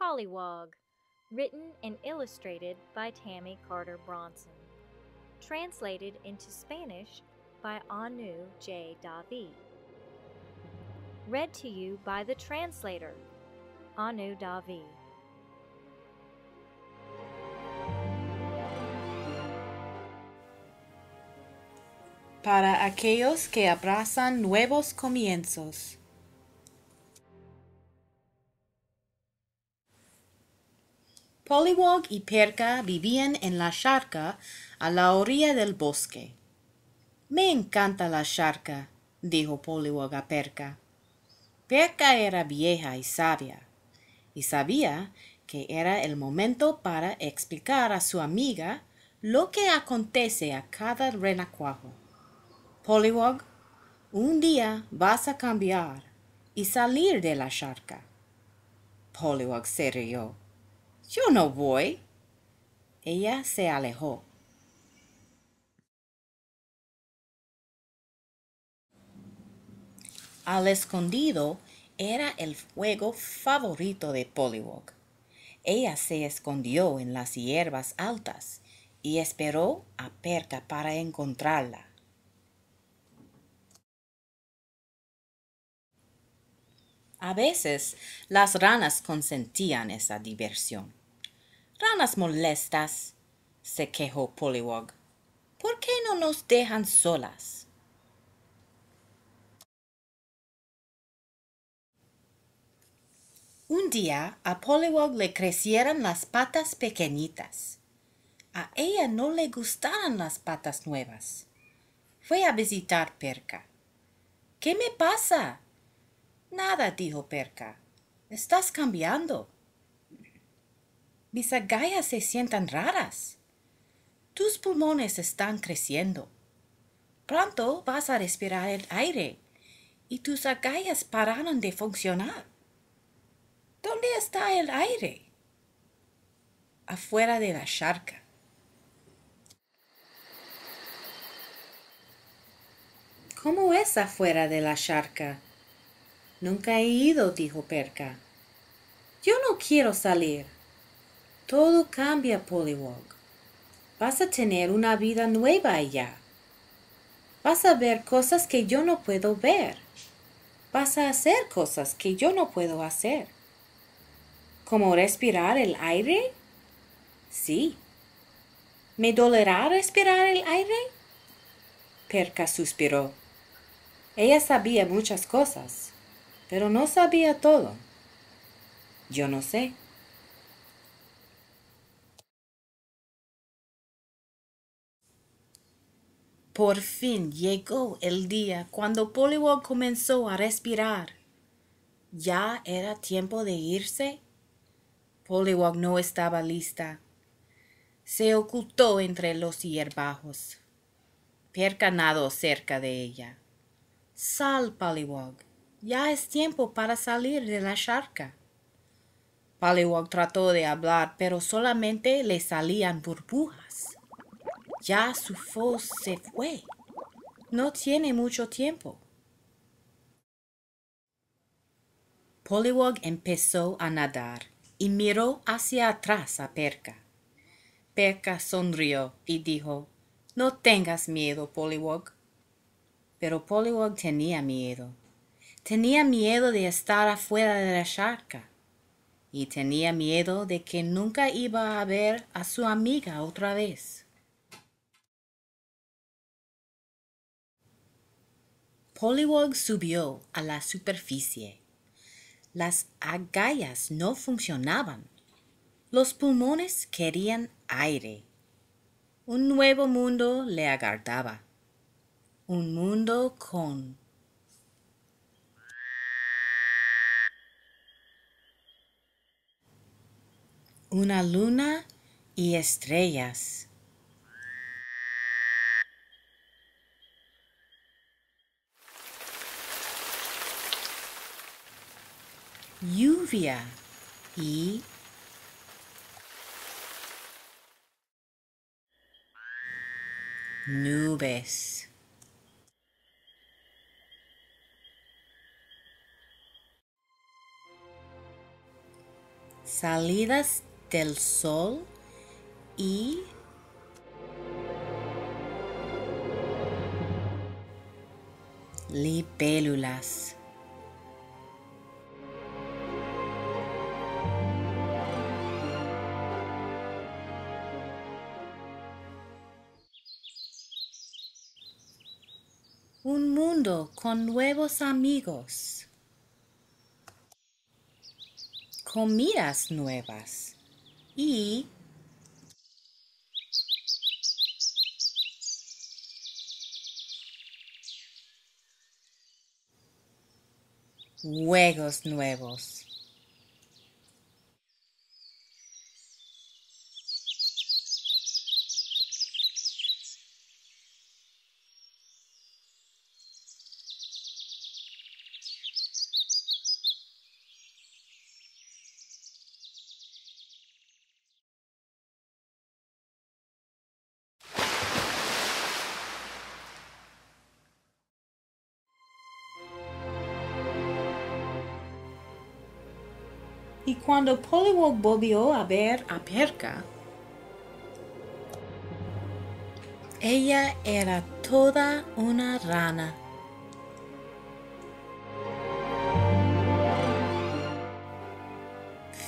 Pollywog, written and illustrated by Tammy Carter Bronson. Translated into Spanish by Anu J. Davi. Read to you by the translator, Anu Davi. Para aquellos que abrazan nuevos comienzos. Poliwog y Perca vivían en la charca a la orilla del bosque. Me encanta la charca, dijo Poliwog a Perca. Perca era vieja y sabia, y sabía que era el momento para explicar a su amiga lo que acontece a cada renacuajo. Poliwog, un día vas a cambiar y salir de la charca. Poliwog se rió. Yo no voy. Ella se alejó. Al escondido era el fuego favorito de Pollywog. Ella se escondió en las hierbas altas y esperó a Perca para encontrarla. A veces las ranas consentían esa diversión ranas molestas, se quejó Pollywog. ¿Por qué no nos dejan solas? Un día a Pollywog le crecieron las patas pequeñitas. A ella no le gustaron las patas nuevas. Fue a visitar Perca. ¿Qué me pasa? Nada, dijo Perca. Estás cambiando. Mis agallas se sientan raras. Tus pulmones están creciendo. Pronto vas a respirar el aire y tus agallas pararon de funcionar. ¿Dónde está el aire? Afuera de la charca. ¿Cómo es afuera de la charca? Nunca he ido, dijo Perca. Yo no quiero salir. Todo cambia, Pollywog. Vas a tener una vida nueva allá. Vas a ver cosas que yo no puedo ver. Vas a hacer cosas que yo no puedo hacer. ¿Como respirar el aire? Sí. ¿Me dolerá respirar el aire? Perca suspiró. Ella sabía muchas cosas, pero no sabía todo. Yo no sé. Por fin llegó el día cuando Polywog comenzó a respirar. ¿Ya era tiempo de irse? Polywag no estaba lista. Se ocultó entre los hierbajos, percanado cerca de ella. Sal, Poliwog. Ya es tiempo para salir de la charca. Polywog trató de hablar, pero solamente le salían burbujas. Ya su voz se fue. No tiene mucho tiempo. Polywog empezó a nadar y miró hacia atrás a Perca. Perca sonrió y dijo, No tengas miedo, Polywog. Pero Poliwog tenía miedo. Tenía miedo de estar afuera de la charca y tenía miedo de que nunca iba a ver a su amiga otra vez. Poliwog subió a la superficie. Las agallas no funcionaban. Los pulmones querían aire. Un nuevo mundo le aguardaba. Un mundo con una luna y estrellas. lluvia y nubes. Salidas del sol y libélulas. un mundo con nuevos amigos, comidas nuevas y juegos nuevos. Y cuando Poliwog volvió a ver a Perca, ella era toda una rana.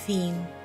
Fin.